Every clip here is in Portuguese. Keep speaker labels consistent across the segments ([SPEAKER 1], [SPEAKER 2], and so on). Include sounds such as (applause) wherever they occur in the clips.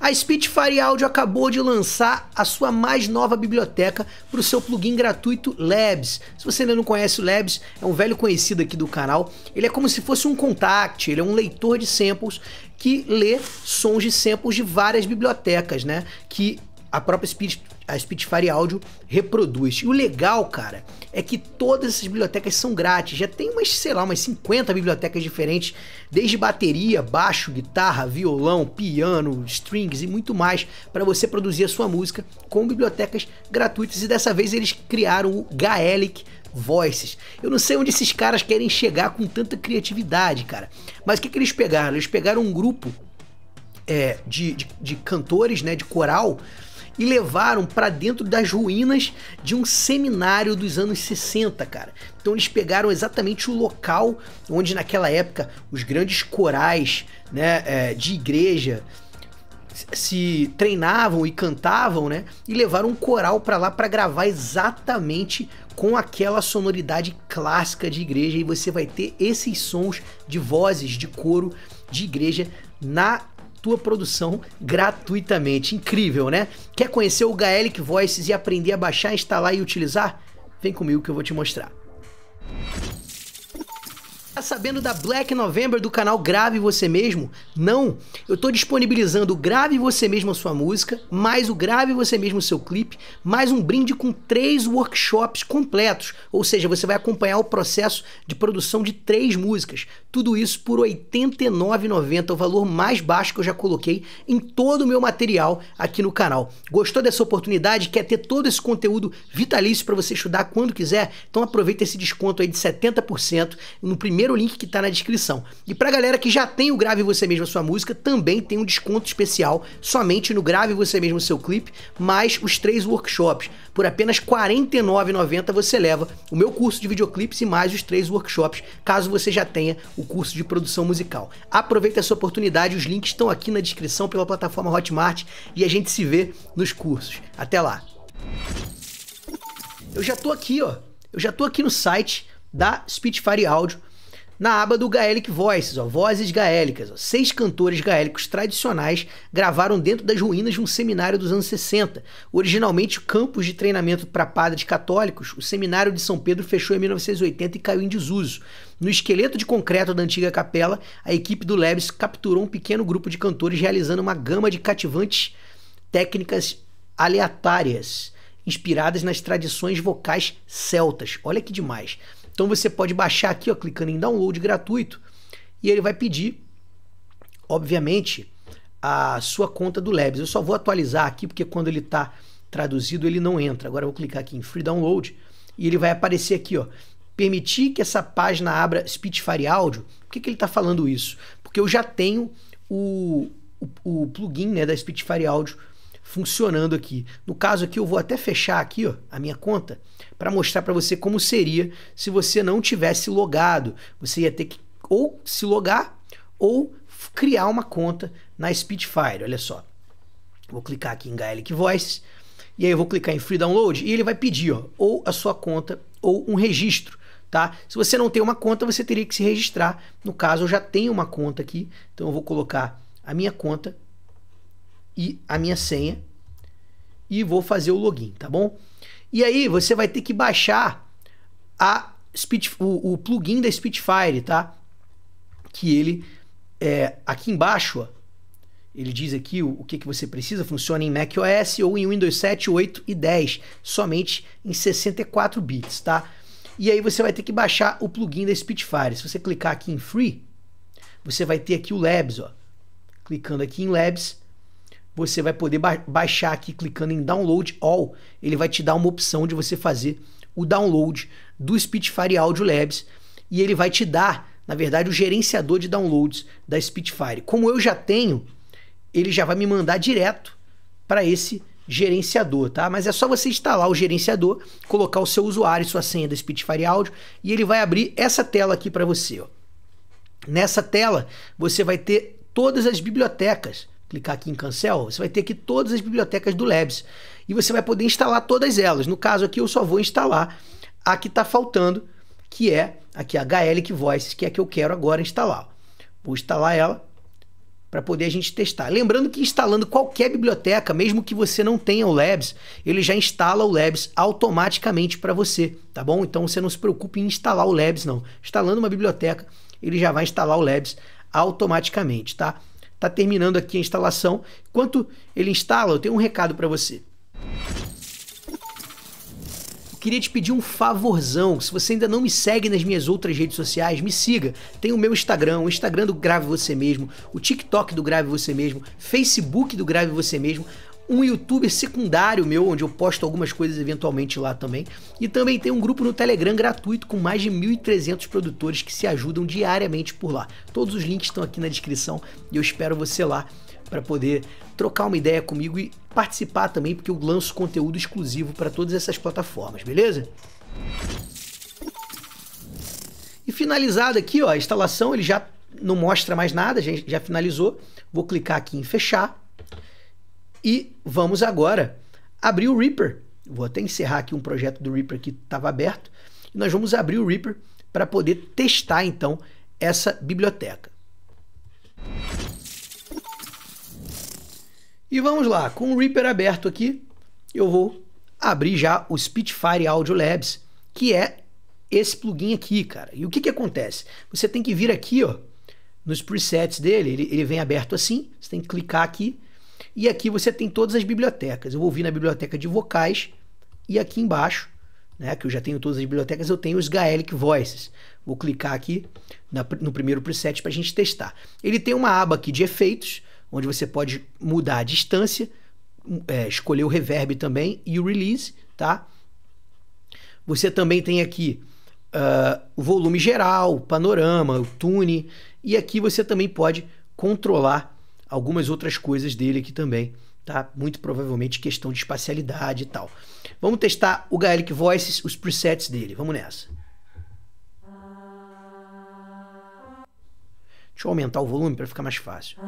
[SPEAKER 1] A Spitfire Audio acabou de lançar a sua mais nova biblioteca para o seu plugin gratuito Labs. Se você ainda não conhece o Labs, é um velho conhecido aqui do canal. Ele é como se fosse um contact, ele é um leitor de samples que lê sons de samples de várias bibliotecas, né? Que a própria Speed, a Spitfire Audio reproduz. E o legal, cara, é que todas essas bibliotecas são grátis. Já tem umas, sei lá, umas 50 bibliotecas diferentes, desde bateria, baixo, guitarra, violão, piano, strings e muito mais, para você produzir a sua música com bibliotecas gratuitas. E dessa vez eles criaram o Gaelic Voices. Eu não sei onde esses caras querem chegar com tanta criatividade, cara. Mas o que, que eles pegaram? Eles pegaram um grupo é, de, de, de cantores, né, de coral e levaram para dentro das ruínas de um seminário dos anos 60, cara. Então eles pegaram exatamente o local onde naquela época os grandes corais né, é, de igreja se treinavam e cantavam, né? E levaram um coral para lá para gravar exatamente com aquela sonoridade clássica de igreja e você vai ter esses sons de vozes de coro de igreja na tua produção gratuitamente. Incrível, né? Quer conhecer o Gaelic Voices e aprender a baixar, instalar e utilizar? Vem comigo que eu vou te mostrar sabendo da Black November do canal Grave Você Mesmo? Não! Eu estou disponibilizando o Grave Você Mesmo a sua música, mais o Grave Você Mesmo o seu clipe, mais um brinde com três workshops completos, ou seja, você vai acompanhar o processo de produção de três músicas. Tudo isso por R$ 89,90, o valor mais baixo que eu já coloquei em todo o meu material aqui no canal. Gostou dessa oportunidade? Quer ter todo esse conteúdo vitalício para você estudar quando quiser? Então aproveita esse desconto aí de 70% no primeiro o link que tá na descrição. E pra galera que já tem o Grave Você Mesmo a sua música, também tem um desconto especial somente no Grave Você Mesmo seu clipe, mais os três workshops. Por apenas R$ 49,90 você leva o meu curso de videoclipes e mais os três workshops, caso você já tenha o curso de produção musical. Aproveita essa oportunidade, os links estão aqui na descrição pela plataforma Hotmart e a gente se vê nos cursos. Até lá! Eu já tô aqui, ó. Eu já tô aqui no site da Spitfire Audio na aba do Gaelic Voices, ó, vozes gaélicas. Ó, seis cantores gaélicos tradicionais gravaram dentro das ruínas de um seminário dos anos 60. Originalmente campos de treinamento para padres católicos, o seminário de São Pedro fechou em 1980 e caiu em desuso. No esqueleto de concreto da antiga capela, a equipe do Leves capturou um pequeno grupo de cantores realizando uma gama de cativantes técnicas aleatórias, inspiradas nas tradições vocais celtas. Olha que demais. Então você pode baixar aqui, ó, clicando em download gratuito, e ele vai pedir, obviamente, a sua conta do Labs. Eu só vou atualizar aqui porque quando ele está traduzido ele não entra. Agora eu vou clicar aqui em Free Download e ele vai aparecer aqui, ó. Permitir que essa página abra Spitfire Audio. Por que, que ele está falando isso? Porque eu já tenho o, o, o plugin né, da Spitfire Audio funcionando aqui. No caso aqui, eu vou até fechar aqui ó, a minha conta para mostrar para você como seria se você não tivesse logado. Você ia ter que ou se logar ou criar uma conta na Spitfire. Olha só. Vou clicar aqui em Gaelic Voice e aí eu vou clicar em Free Download e ele vai pedir ó, ou a sua conta ou um registro. Tá? Se você não tem uma conta, você teria que se registrar. No caso, eu já tenho uma conta aqui, então eu vou colocar a minha conta e a minha senha e vou fazer o login, tá bom? E aí você vai ter que baixar a Speech, o, o plugin da Spitfire, tá? Que ele é aqui embaixo, ele diz aqui o, o que, que você precisa, funciona em macOS ou em Windows 7, 8 e 10, somente em 64 bits, tá? E aí você vai ter que baixar o plugin da Spitfire. Se você clicar aqui em Free, você vai ter aqui o Labs, ó. Clicando aqui em Labs, você vai poder ba baixar aqui clicando em Download All. Ele vai te dar uma opção de você fazer o download do Spitfire Audio Labs e ele vai te dar, na verdade, o gerenciador de downloads da Spitfire. Como eu já tenho, ele já vai me mandar direto para esse gerenciador, tá? Mas é só você instalar o gerenciador, colocar o seu usuário e sua senha da Spitfire Audio e ele vai abrir essa tela aqui para você, ó. Nessa tela, você vai ter todas as bibliotecas clicar aqui em cancel, você vai ter aqui todas as bibliotecas do Labs. E você vai poder instalar todas elas. No caso aqui, eu só vou instalar a que está faltando, que é aqui a HLIC Voices, que é a que eu quero agora instalar. Vou instalar ela para poder a gente testar. Lembrando que instalando qualquer biblioteca, mesmo que você não tenha o Labs, ele já instala o Labs automaticamente para você, tá bom? Então você não se preocupe em instalar o Labs não. Instalando uma biblioteca, ele já vai instalar o Labs automaticamente, tá? Está terminando aqui a instalação. Enquanto ele instala, eu tenho um recado para você. Eu queria te pedir um favorzão. Se você ainda não me segue nas minhas outras redes sociais, me siga. Tem o meu Instagram, o Instagram do Grave Você Mesmo, o TikTok do Grave Você Mesmo, Facebook do Grave Você Mesmo um youtuber secundário meu, onde eu posto algumas coisas eventualmente lá também. E também tem um grupo no Telegram gratuito com mais de 1.300 produtores que se ajudam diariamente por lá. Todos os links estão aqui na descrição e eu espero você lá para poder trocar uma ideia comigo e participar também, porque eu lanço conteúdo exclusivo para todas essas plataformas, beleza? E finalizado aqui, ó, a instalação, ele já não mostra mais nada, já, já finalizou. Vou clicar aqui em fechar e vamos agora abrir o Reaper. Vou até encerrar aqui um projeto do Reaper que estava aberto. E nós vamos abrir o Reaper para poder testar então essa biblioteca. E vamos lá, com o Reaper aberto aqui, eu vou abrir já o Spitfire Audio Labs, que é esse plugin aqui, cara. E o que, que acontece? Você tem que vir aqui, ó, nos presets dele, ele, ele vem aberto assim, você tem que clicar aqui e aqui você tem todas as bibliotecas. Eu vou vir na biblioteca de vocais e aqui embaixo, né, que eu já tenho todas as bibliotecas, eu tenho os Gaelic Voices. Vou clicar aqui na, no primeiro preset para a gente testar. Ele tem uma aba aqui de efeitos, onde você pode mudar a distância, hum, é, escolher o reverb também e o release, tá? Você também tem aqui uh, o volume geral, o panorama, o tune, e aqui você também pode controlar algumas outras coisas dele aqui também, tá? Muito provavelmente questão de espacialidade e tal. Vamos testar o Gaelic Voices, os presets dele. Vamos nessa. Deixa eu aumentar o volume para ficar mais fácil.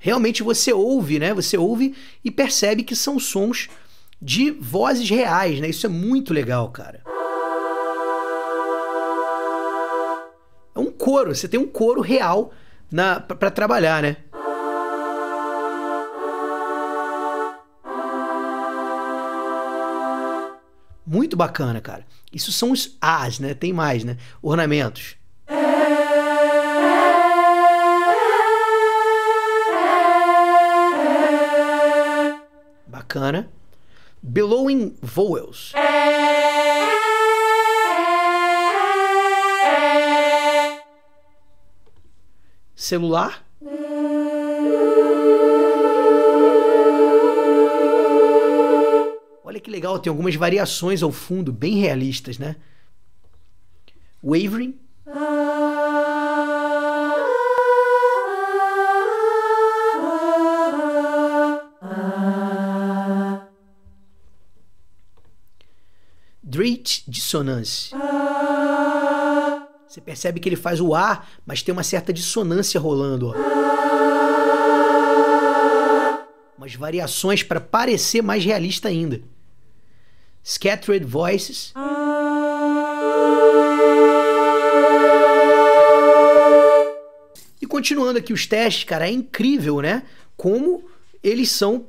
[SPEAKER 1] Realmente você ouve, né? Você ouve e percebe que são sons de vozes reais, né? Isso é muito legal, cara. É um coro, você tem um coro real na para trabalhar, né? Muito bacana, cara. Isso são os as, né? Tem mais, né? Ornamentos. Bacana. Billowing Vowels. Celular. Olha que legal, tem algumas variações ao fundo, bem realistas, né? Wavering. Drit dissonance. Você percebe que ele faz o A, mas tem uma certa dissonância rolando. Ó. Umas variações para parecer mais realista ainda. Scattered Voices. E continuando aqui os testes, cara, é incrível, né? Como eles são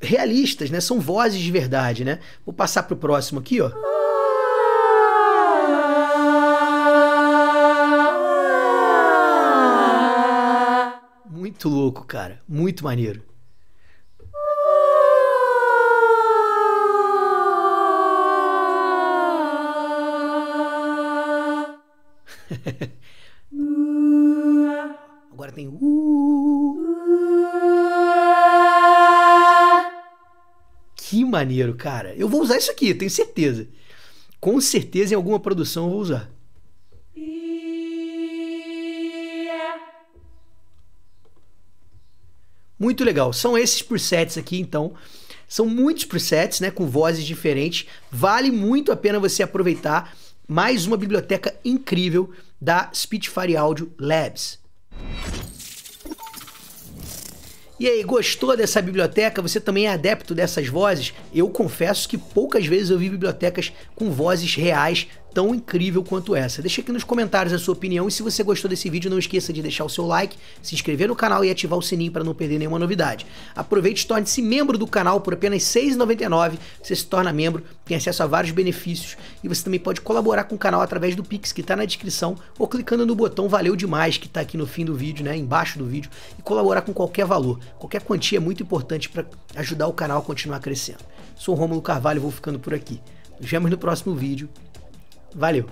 [SPEAKER 1] realistas, né? São vozes de verdade, né? Vou passar pro próximo aqui, ó. muito louco, cara. Muito maneiro. (laughs) Agora tem Que maneiro, cara. Eu vou usar isso aqui, tenho certeza. Com certeza em alguma produção eu vou usar. Muito legal. São esses presets aqui, então. São muitos presets, né, com vozes diferentes. Vale muito a pena você aproveitar mais uma biblioteca incrível da Spitfire Audio Labs. E aí, gostou dessa biblioteca? Você também é adepto dessas vozes? Eu confesso que poucas vezes eu vi bibliotecas com vozes reais tão incrível quanto essa. Deixa aqui nos comentários a sua opinião e se você gostou desse vídeo, não esqueça de deixar o seu like, se inscrever no canal e ativar o sininho para não perder nenhuma novidade. Aproveite e torne-se membro do canal por apenas R$ 6,99. Você se torna membro, tem acesso a vários benefícios e você também pode colaborar com o canal através do Pix que está na descrição ou clicando no botão Valeu Demais que está aqui no fim do vídeo, né, embaixo do vídeo e colaborar com qualquer valor. Qualquer quantia é muito importante para ajudar o canal a continuar crescendo. Sou o Romulo Carvalho, vou ficando por aqui. Nos vemos no próximo vídeo. Valeu!